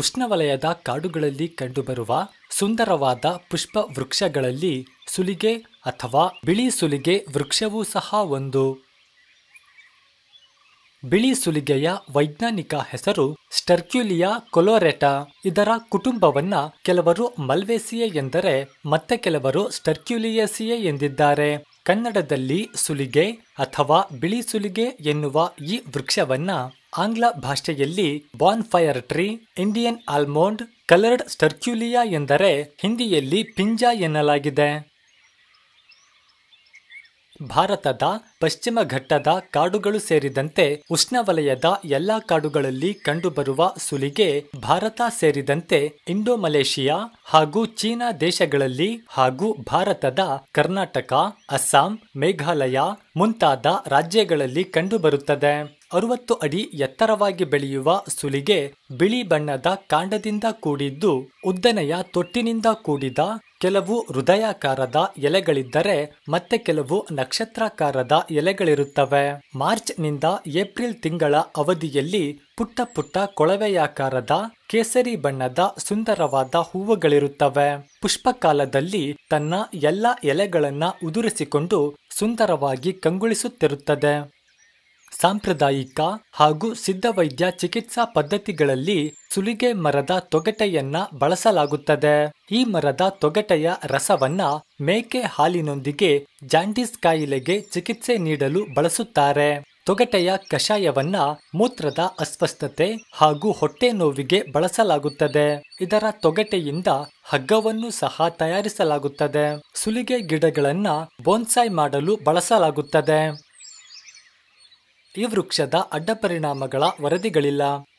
ಉಷ್ಣವಲಯದ ಕಾಡುಗಳಲ್ಲಿ ಕಂಡುಬರುವ ಸುಂದರವಾದ ಪುಷ್ಪ ವೃಕ್ಷಗಳಲ್ಲಿ ಸುಲಿಗೆ ಅಥವಾ ಬಿಳಿ ಸುಲಿಗೆ ವೃಕ್ಷವೂ ಸಹ ಒಂದು ಬಿಳಿ ಸುಲಿಗೆಯ ವೈಜ್ಞಾನಿಕ ಹೆಸರು ಸ್ಟರ್ಕ್ಯುಲಿಯಾ ಕೊಲೋರೆಟ ಇದರ ಕುಟುಂಬವನ್ನ ಕೆಲವರು ಮಲ್ವೇಸಿಯೆ ಎಂದರೆ ಮತ್ತೆ ಕೆಲವರು ಸ್ಟರ್ಕ್ಯುಲಿಯಸಿಯೆ ಎಂದಿದ್ದಾರೆ ಕನ್ನಡದಲ್ಲಿ ಸುಲಿಗೆ ಅಥವಾ ಬಿಳಿ ಸುಲಿಗೆ ಎನ್ನುವ ಈ ವೃಕ್ಷವನ್ನ ಆಂಗ್ಲ ಭಾಷೆಯಲ್ಲಿ bonfire tree Indian almond coloured sterculia ಎಂದರೆ ಹಿಂದಿಯಲ್ಲಿ ಪಿಂಜಾ ಎನ್ನಲಾಗಿದೆ ಭಾರತದ ಪಶ್ಚಿಮ ಘಟ್ಟದ ಕಾಡುಗಳು ಸೇರಿದಂತೆ ಉಷ್ಣವಲಯದ ಎಲ್ಲ ಕಾಡುಗಳಲ್ಲಿ ಕಂಡುಬರುವ ಸುಲಿಗೆ ಭಾರತ ಸೇರಿದಂತೆ ಇಂಡೋ ಮಲೇಷಿಯಾ ಹಾಗೂ ಚೀನಾ ದೇಶಗಳಲ್ಲಿ ಹಾಗೂ ಭಾರತದ ಕರ್ನಾಟಕ ಅಸ್ಸಾಂ ಮೇಘಾಲಯ ಮುಂತಾದ ರಾಜ್ಯಗಳಲ್ಲಿ ಕಂಡುಬರುತ್ತದೆ ಅರುವತ್ತು ಅಡಿ ಎತ್ತರವಾಗಿ ಬೆಳೆಯುವ ಸುಲಿಗೆ ಬಿಳಿ ಬಣ್ಣದ ಕಾಂಡದಿಂದ ಕೂಡಿದ್ದು ಉದ್ದನೆಯ ತೊಟ್ಟಿನಿಂದ ಕೂಡಿದ ಕೆಲವು ಹೃದಯಾಕಾರದ ಎಲೆಗಳಿದ್ದರೆ ಮತ್ತೆ ಕೆಲವು ನಕ್ಷತ್ರಾಕಾರದ ಎಲೆಗಳಿರುತ್ತವೆ ಮಾರ್ಚ್ ನಿಂದ ಏಪ್ರಿಲ್ ತಿಂಗಳ ಅವಧಿಯಲ್ಲಿ ಪುಟ್ಟ ಪುಟ್ಟ ಕೊಳವೆಯಾಕಾರದ ಕೇಸರಿ ಬಣ್ಣದ ಸುಂದರವಾದ ಹೂವುಗಳಿರುತ್ತವೆ ಪುಷ್ಪಕಾಲದಲ್ಲಿ ತನ್ನ ಎಲ್ಲ ಎಲೆಗಳನ್ನ ಉದುರಿಸಿಕೊಂಡು ಸುಂದರವಾಗಿ ಕಂಗೊಳಿಸುತ್ತಿರುತ್ತದೆ ಸಾಂಪ್ರದಾಯಿಕ ಹಾಗೂ ಸಿದ್ಧವೈದ್ಯ ಚಿಕಿತ್ಸಾ ಪದ್ಧತಿಗಳಲ್ಲಿ ಸುಲಿಗೆ ಮರದ ತೊಗಟೆಯನ್ನ ಬಳಸಲಾಗುತ್ತದೆ ಈ ಮರದ ತೊಗಟೆಯ ರಸವನ್ನ ಮೇಕೆ ಹಾಲಿನೊಂದಿಗೆ ಜಾಂಡಿಸ್ ಕಾಯಿಲೆಗೆ ಚಿಕಿತ್ಸೆ ನೀಡಲು ಬಳಸುತ್ತಾರೆ ತೊಗಟೆಯ ಕಷಾಯವನ್ನ ಮೂತ್ರದ ಅಸ್ವಸ್ಥತೆ ಹಾಗೂ ಹೊಟ್ಟೆ ನೋವಿಗೆ ಬಳಸಲಾಗುತ್ತದೆ ಇದರ ತೊಗಟೆಯಿಂದ ಹಗ್ಗವನ್ನು ಸಹ ತಯಾರಿಸಲಾಗುತ್ತದೆ ಸುಲಿಗೆ ಗಿಡಗಳನ್ನ ಬೋನ್ಸಾಯ್ ಮಾಡಲು ಬಳಸಲಾಗುತ್ತದೆ ಈ ವೃಕ್ಷದ ಅಡ್ಡಪರಿಣಾಮಗಳ ವರದಿಗಳಿಲ್ಲ